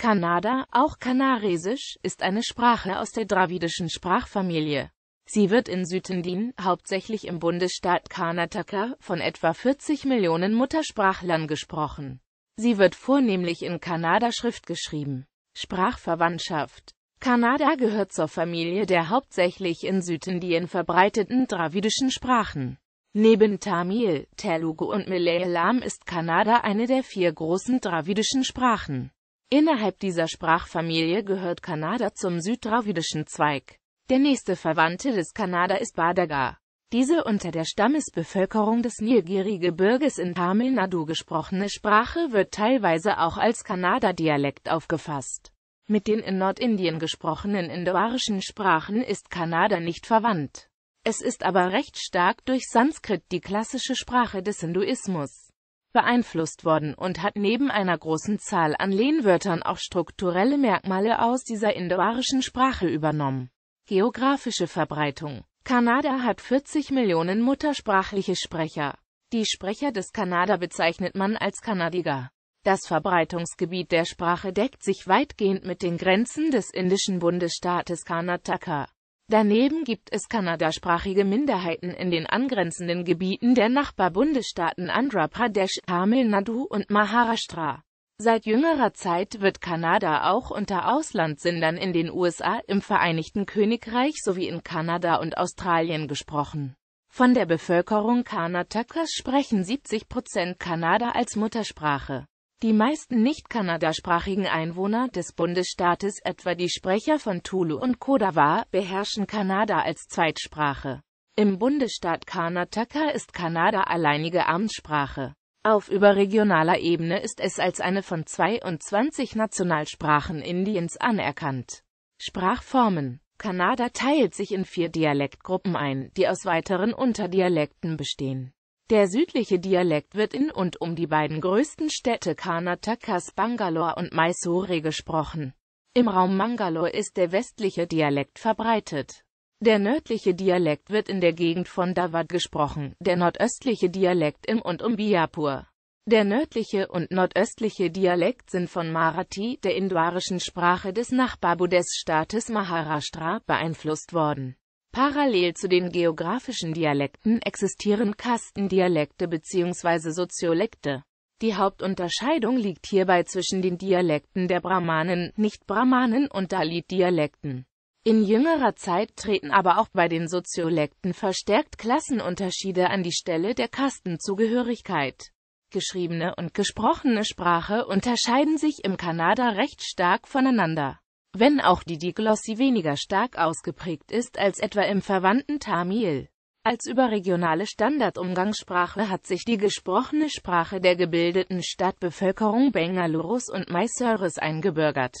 Kanada, auch Kanaresisch, ist eine Sprache aus der dravidischen Sprachfamilie. Sie wird in Südindien, hauptsächlich im Bundesstaat Karnataka, von etwa 40 Millionen Muttersprachlern gesprochen. Sie wird vornehmlich in kanada schrift geschrieben. Sprachverwandtschaft Kanada gehört zur Familie der hauptsächlich in Südindien verbreiteten dravidischen Sprachen. Neben Tamil, Telugu und Malayalam ist Kanada eine der vier großen dravidischen Sprachen. Innerhalb dieser Sprachfamilie gehört Kanada zum süddravidischen Zweig. Der nächste Verwandte des Kanada ist Badaga. Diese unter der Stammesbevölkerung des Nilgiri-Gebirges in Tamil Nadu gesprochene Sprache wird teilweise auch als kanada dialekt aufgefasst. Mit den in Nordindien gesprochenen indoarischen Sprachen ist Kanada nicht verwandt. Es ist aber recht stark durch Sanskrit die klassische Sprache des Hinduismus beeinflusst worden und hat neben einer großen Zahl an Lehnwörtern auch strukturelle Merkmale aus dieser indoarischen Sprache übernommen. Geografische Verbreitung Kanada hat 40 Millionen muttersprachliche Sprecher. Die Sprecher des Kanada bezeichnet man als Kanadiger. Das Verbreitungsgebiet der Sprache deckt sich weitgehend mit den Grenzen des indischen Bundesstaates Karnataka. Daneben gibt es kanadasprachige Minderheiten in den angrenzenden Gebieten der Nachbarbundesstaaten Andhra Pradesh, Tamil Nadu und Maharashtra. Seit jüngerer Zeit wird Kanada auch unter Auslandssindern in den USA, im Vereinigten Königreich sowie in Kanada und Australien gesprochen. Von der Bevölkerung Karnatakas sprechen 70 Prozent Kanada als Muttersprache. Die meisten nicht-kanadasprachigen Einwohner des Bundesstaates, etwa die Sprecher von Tulu und Kodava, beherrschen Kanada als Zweitsprache. Im Bundesstaat Karnataka ist Kanada alleinige Amtssprache. Auf überregionaler Ebene ist es als eine von 22 Nationalsprachen Indiens anerkannt. Sprachformen Kanada teilt sich in vier Dialektgruppen ein, die aus weiteren Unterdialekten bestehen. Der südliche Dialekt wird in und um die beiden größten Städte Karnatakas Bangalore und Mysore gesprochen. Im Raum Mangalore ist der westliche Dialekt verbreitet. Der nördliche Dialekt wird in der Gegend von Dawad gesprochen, der nordöstliche Dialekt im und um Biapur. Der nördliche und nordöstliche Dialekt sind von Marathi, der indoarischen Sprache des Nachbarbudes-Staates Maharashtra, beeinflusst worden. Parallel zu den geografischen Dialekten existieren Kastendialekte bzw. Soziolekte. Die Hauptunterscheidung liegt hierbei zwischen den Dialekten der Brahmanen, Nicht-Brahmanen und Dalit-Dialekten. In jüngerer Zeit treten aber auch bei den Soziolekten verstärkt Klassenunterschiede an die Stelle der Kastenzugehörigkeit. Geschriebene und gesprochene Sprache unterscheiden sich im Kanada recht stark voneinander wenn auch die Diglossie weniger stark ausgeprägt ist als etwa im verwandten Tamil. Als überregionale Standardumgangssprache hat sich die gesprochene Sprache der gebildeten Stadtbevölkerung Bengalurus und Mysore's eingebürgert.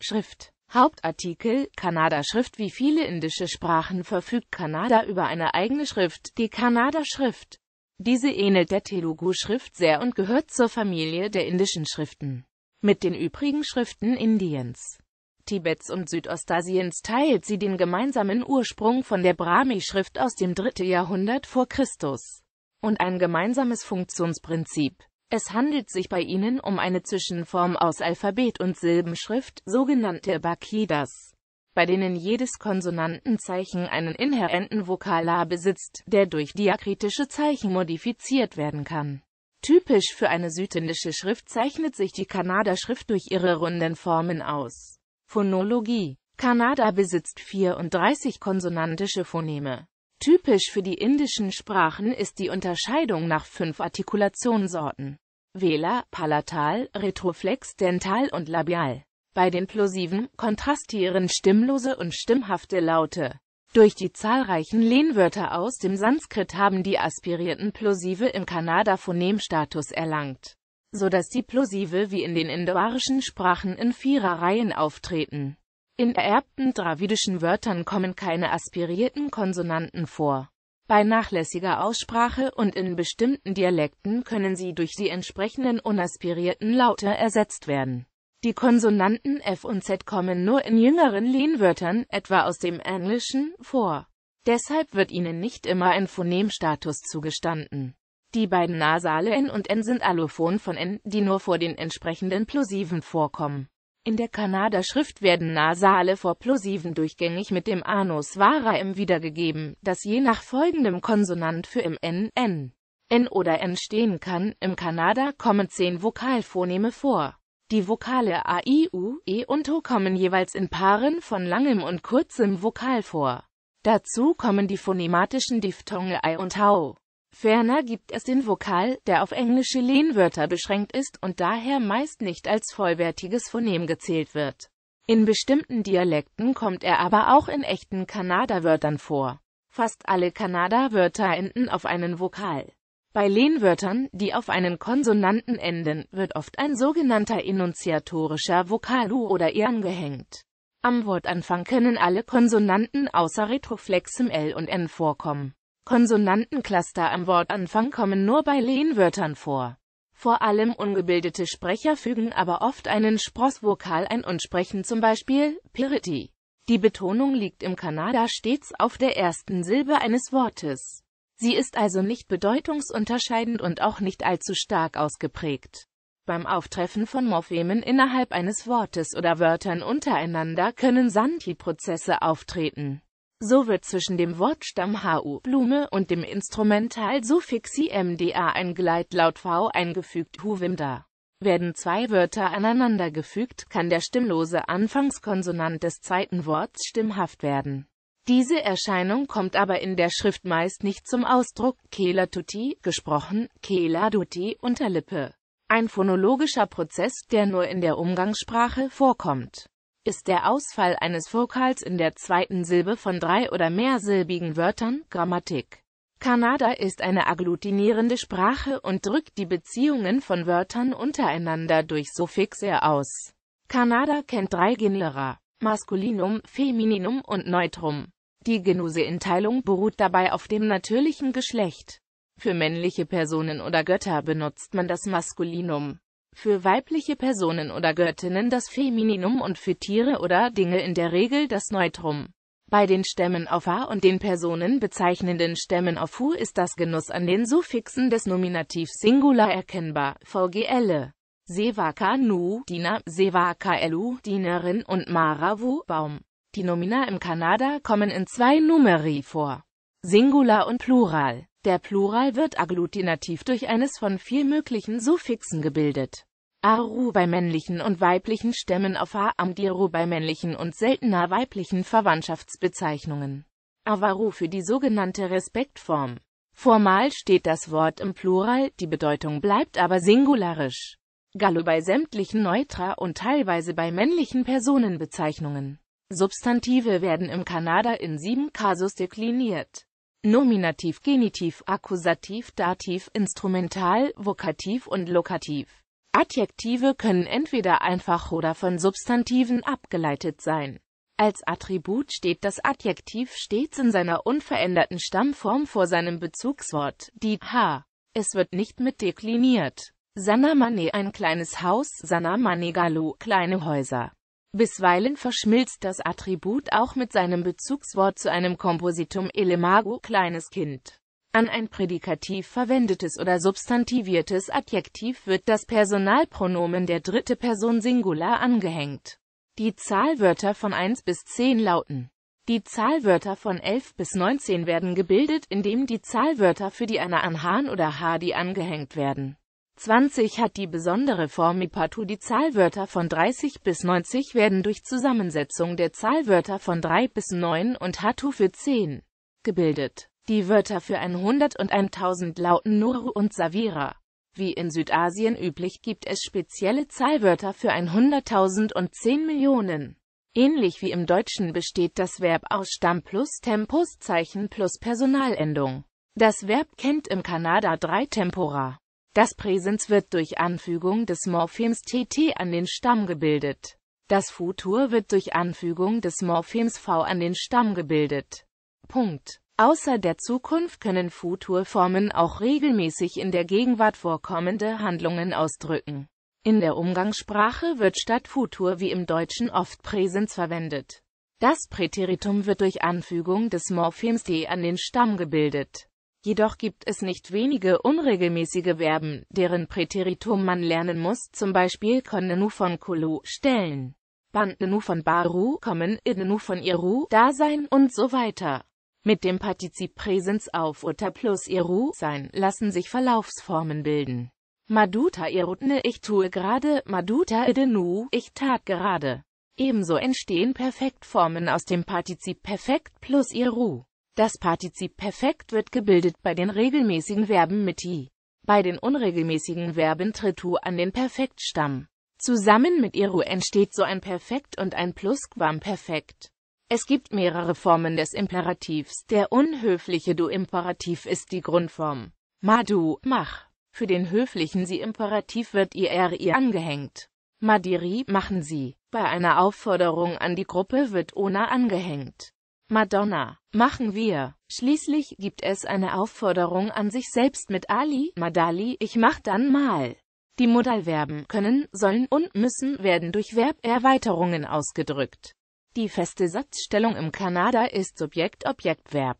Schrift Hauptartikel kanada schrift Wie viele indische Sprachen verfügt Kanada über eine eigene Schrift, die kanada schrift Diese ähnelt der Telugu-Schrift sehr und gehört zur Familie der indischen Schriften mit den übrigen Schriften Indiens. Tibets und Südostasiens teilt sie den gemeinsamen Ursprung von der Brahmi-Schrift aus dem 3. Jahrhundert vor Christus und ein gemeinsames Funktionsprinzip. Es handelt sich bei ihnen um eine Zwischenform aus Alphabet und Silbenschrift, sogenannte Bakidas, bei denen jedes Konsonantenzeichen einen inhärenten Vokalar besitzt, der durch diakritische Zeichen modifiziert werden kann. Typisch für eine südindische Schrift zeichnet sich die kanada schrift durch ihre runden Formen aus. Phonologie Kanada besitzt 34 konsonantische Phoneme. Typisch für die indischen Sprachen ist die Unterscheidung nach fünf Artikulationssorten. Vela, Palatal, Retroflex, Dental und Labial. Bei den Plosiven kontrastieren stimmlose und stimmhafte Laute. Durch die zahlreichen Lehnwörter aus dem Sanskrit haben die aspirierten Plosive im Kanada Phonemstatus erlangt so dass die Plosive wie in den indoarischen Sprachen in Viererreihen auftreten. In ererbten dravidischen Wörtern kommen keine aspirierten Konsonanten vor. Bei nachlässiger Aussprache und in bestimmten Dialekten können sie durch die entsprechenden unaspirierten Laute ersetzt werden. Die Konsonanten F und Z kommen nur in jüngeren Lehnwörtern, etwa aus dem Englischen, vor. Deshalb wird ihnen nicht immer ein Phonemstatus zugestanden. Die beiden Nasale n und n sind Allophon von n, die nur vor den entsprechenden Plosiven vorkommen. In der kanada schrift werden Nasale vor Plosiven durchgängig mit dem Anus vara m wiedergegeben, das je nach folgendem Konsonant für im n, n, n oder n stehen kann. Im Kanada kommen zehn Vokalphoneme vor. Die Vokale a, i, u, e und o kommen jeweils in Paaren von langem und kurzem Vokal vor. Dazu kommen die phonematischen Diphthonge I und hau. Ferner gibt es den Vokal, der auf englische Lehnwörter beschränkt ist und daher meist nicht als vollwertiges Phonem gezählt wird. In bestimmten Dialekten kommt er aber auch in echten kanada wörtern vor. Fast alle kanada wörter enden auf einen Vokal. Bei Lehnwörtern, die auf einen Konsonanten enden, wird oft ein sogenannter enunziatorischer Vokal U oder E angehängt. Am Wortanfang können alle Konsonanten außer retroflexem L und N vorkommen. Konsonantencluster am Wortanfang kommen nur bei Lehnwörtern vor. Vor allem ungebildete Sprecher fügen aber oft einen Sprossvokal ein und sprechen zum Beispiel Pirity. Die Betonung liegt im Kanada stets auf der ersten Silbe eines Wortes. Sie ist also nicht bedeutungsunterscheidend und auch nicht allzu stark ausgeprägt. Beim Auftreffen von Morphemen innerhalb eines Wortes oder Wörtern untereinander können Santi-Prozesse auftreten so wird zwischen dem Wortstamm HU Blume und dem Instrumental Suffixi MDA ein Gleitlaut V eingefügt Huwimda. Werden zwei Wörter aneinandergefügt, kann der stimmlose Anfangskonsonant des zweiten Worts stimmhaft werden. Diese Erscheinung kommt aber in der Schrift meist nicht zum Ausdruck. Kela tutti, gesprochen, Kela duti, Unterlippe. Ein phonologischer Prozess, der nur in der Umgangssprache vorkommt. Ist der Ausfall eines Vokals in der zweiten Silbe von drei- oder mehrsilbigen Wörtern Grammatik. Kanada ist eine agglutinierende Sprache und drückt die Beziehungen von Wörtern untereinander durch Suffixe aus. Kanada kennt drei Genera, Maskulinum, Femininum und Neutrum. Die Genuseinteilung beruht dabei auf dem natürlichen Geschlecht. Für männliche Personen oder Götter benutzt man das Maskulinum für weibliche Personen oder Göttinnen das Femininum und für Tiere oder Dinge in der Regel das Neutrum. Bei den Stämmen auf A und den Personen bezeichnenden Stämmen auf U ist das Genuss an den Suffixen des Nominativ Singular erkennbar, vgl. Sevaka nu, Diener, Sevaka elu, Dienerin und Maravu, Baum. Die Nomina im Kanada kommen in zwei Numeri vor. Singular und Plural. Der Plural wird agglutinativ durch eines von vier möglichen Suffixen gebildet. Aru bei männlichen und weiblichen Stämmen auf Amdiru bei männlichen und seltener weiblichen Verwandtschaftsbezeichnungen. Avaru für die sogenannte Respektform. Formal steht das Wort im Plural, die Bedeutung bleibt aber singularisch. Gallo bei sämtlichen Neutra und teilweise bei männlichen Personenbezeichnungen. Substantive werden im Kanada in sieben Kasus dekliniert. Nominativ, Genitiv, Akkusativ, Dativ, Instrumental, Vokativ und Lokativ. Adjektive können entweder einfach oder von Substantiven abgeleitet sein. Als Attribut steht das Adjektiv stets in seiner unveränderten Stammform vor seinem Bezugswort, die h. Es wird nicht mit dekliniert. Sanamane ein kleines Haus, Sanamane Sanamanegalo kleine Häuser. Bisweilen verschmilzt das Attribut auch mit seinem Bezugswort zu einem Kompositum elemago kleines Kind. An ein prädikativ verwendetes oder substantiviertes Adjektiv wird das Personalpronomen der dritte Person Singular angehängt. Die Zahlwörter von 1 bis 10 lauten. Die Zahlwörter von 11 bis 19 werden gebildet, indem die Zahlwörter für die einer an Hahn oder Hadi angehängt werden. 20 hat die besondere Form Ipatu. Die Zahlwörter von 30 bis 90 werden durch Zusammensetzung der Zahlwörter von 3 bis 9 und Hatu für 10 gebildet. Die Wörter für 100 und 1000 lauten Nuru und Savira. Wie in Südasien üblich gibt es spezielle Zahlwörter für 100.000 und 10 Millionen. Ähnlich wie im Deutschen besteht das Verb aus Stamm plus Tempuszeichen plus Personalendung. Das Verb kennt im Kanada drei Tempora. Das Präsens wird durch Anfügung des Morphems tt an den Stamm gebildet. Das Futur wird durch Anfügung des Morphems v an den Stamm gebildet. Punkt. Außer der Zukunft können Futurformen auch regelmäßig in der Gegenwart vorkommende Handlungen ausdrücken. In der Umgangssprache wird statt Futur wie im Deutschen oft Präsens verwendet. Das Präteritum wird durch Anfügung des Morphems t an den Stamm gebildet. Jedoch gibt es nicht wenige unregelmäßige Verben, deren Präteritum man lernen muss, zum Beispiel konnenu von kulu, stellen, bandenu von baru, kommen, idenu von iru, dasein und so weiter. Mit dem Partizip Präsens auf oder plus iru, sein, lassen sich Verlaufsformen bilden. Maduta irutne, ich tue gerade, maduta idenu, ich tat gerade. Ebenso entstehen Perfektformen aus dem Partizip perfekt plus iru. Das Partizip Perfekt wird gebildet bei den regelmäßigen Verben mit i. Bei den unregelmäßigen Verben tritt tu an den Perfektstamm. Zusammen mit iru entsteht so ein Perfekt und ein Plusquamperfekt. Es gibt mehrere Formen des Imperativs. Der unhöfliche Du-Imperativ ist die Grundform. Madu, mach. Für den höflichen Sie-Imperativ wird ihr angehängt. Madiri, machen Sie. Bei einer Aufforderung an die Gruppe wird Ona angehängt. Madonna. Machen wir. Schließlich gibt es eine Aufforderung an sich selbst mit Ali, Madali, ich mach dann mal. Die Modalverben können, sollen und müssen werden durch Verberweiterungen ausgedrückt. Die feste Satzstellung im Kanada ist Subjekt-Objekt-Verb.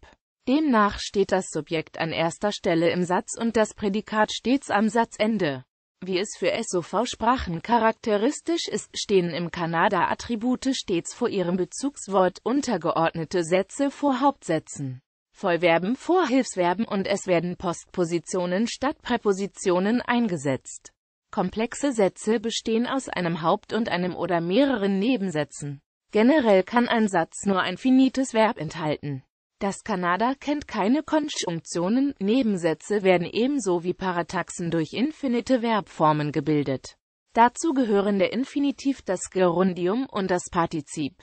Demnach steht das Subjekt an erster Stelle im Satz und das Prädikat stets am Satzende. Wie es für SOV-Sprachen charakteristisch ist, stehen im kanada Attribute stets vor ihrem Bezugswort, untergeordnete Sätze vor Hauptsätzen, Vollverben vor Hilfsverben und es werden Postpositionen statt Präpositionen eingesetzt. Komplexe Sätze bestehen aus einem Haupt- und einem oder mehreren Nebensätzen. Generell kann ein Satz nur ein finites Verb enthalten. Das Kanada kennt keine Konjunktionen, Nebensätze werden ebenso wie Parataxen durch infinite Verbformen gebildet. Dazu gehören der Infinitiv, das Gerundium und das Partizip.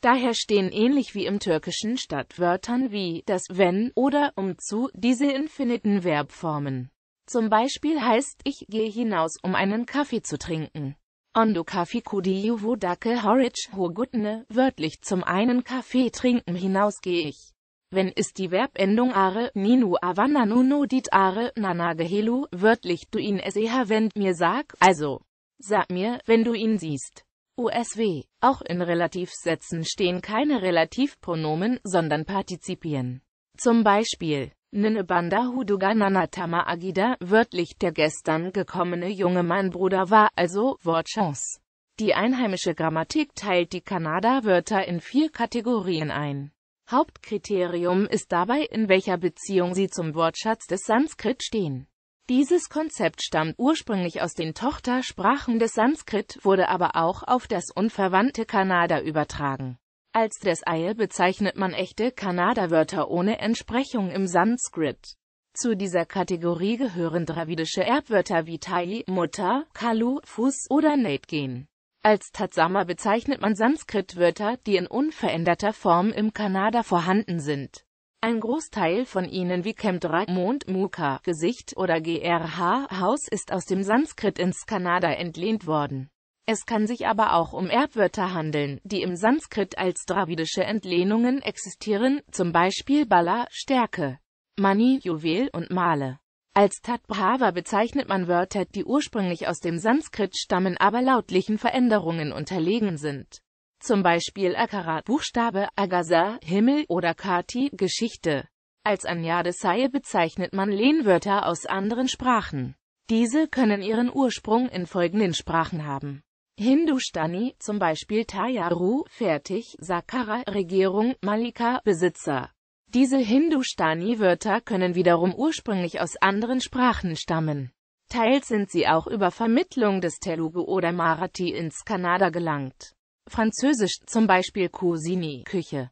Daher stehen ähnlich wie im Türkischen Stadtwörtern wie das wenn oder um zu diese infiniten Verbformen. Zum Beispiel heißt ich gehe hinaus, um einen Kaffee zu trinken. Ondo Kaffee Kudiyu Wodake Horich Hogutne, wörtlich zum einen Kaffee trinken hinaus gehe ich. Wenn ist die Verbendung are, ninu avana nuno dit are, nanagehelu, wörtlich du ihn es wenn mir sag, also, sag mir, wenn du ihn siehst. USW. Auch in Relativsätzen stehen keine Relativpronomen, sondern Partizipien. Zum Beispiel, Ninebanda Huduga Nanatama Agida, wörtlich der gestern gekommene junge Mann Bruder war, also Wortchance. Die einheimische Grammatik teilt die Kanada-Wörter in vier Kategorien ein. Hauptkriterium ist dabei, in welcher Beziehung sie zum Wortschatz des Sanskrit stehen. Dieses Konzept stammt ursprünglich aus den Tochtersprachen des Sanskrit, wurde aber auch auf das unverwandte Kanada übertragen. Als des Eil bezeichnet man echte kanada wörter ohne Entsprechung im Sanskrit. Zu dieser Kategorie gehören dravidische Erbwörter wie Tai, Mutter, Kalu, Fuß oder Nate gehen. Als Tatsama bezeichnet man Sanskrit-Wörter, die in unveränderter Form im Kanada vorhanden sind. Ein Großteil von ihnen wie Kemdra, Mond, Muka, Gesicht oder GRH, Haus ist aus dem Sanskrit ins Kanada entlehnt worden. Es kann sich aber auch um Erbwörter handeln, die im Sanskrit als dravidische Entlehnungen existieren, zum Beispiel Bala, Stärke, Mani, Juwel und Male. Als Tatbhava bezeichnet man Wörter, die ursprünglich aus dem Sanskrit stammen, aber lautlichen Veränderungen unterlegen sind. Zum Beispiel Akara, Buchstabe, Agasa Himmel oder Kati Geschichte. Als Anyadesai bezeichnet man Lehnwörter aus anderen Sprachen. Diese können ihren Ursprung in folgenden Sprachen haben. Hindustani, zum Beispiel Tayaru, fertig, Sakara, Regierung, Malika, Besitzer. Diese Hindustani-Wörter können wiederum ursprünglich aus anderen Sprachen stammen. Teils sind sie auch über Vermittlung des Telugu oder Marathi ins Kanada gelangt. Französisch, zum Beispiel Cousini, Küche.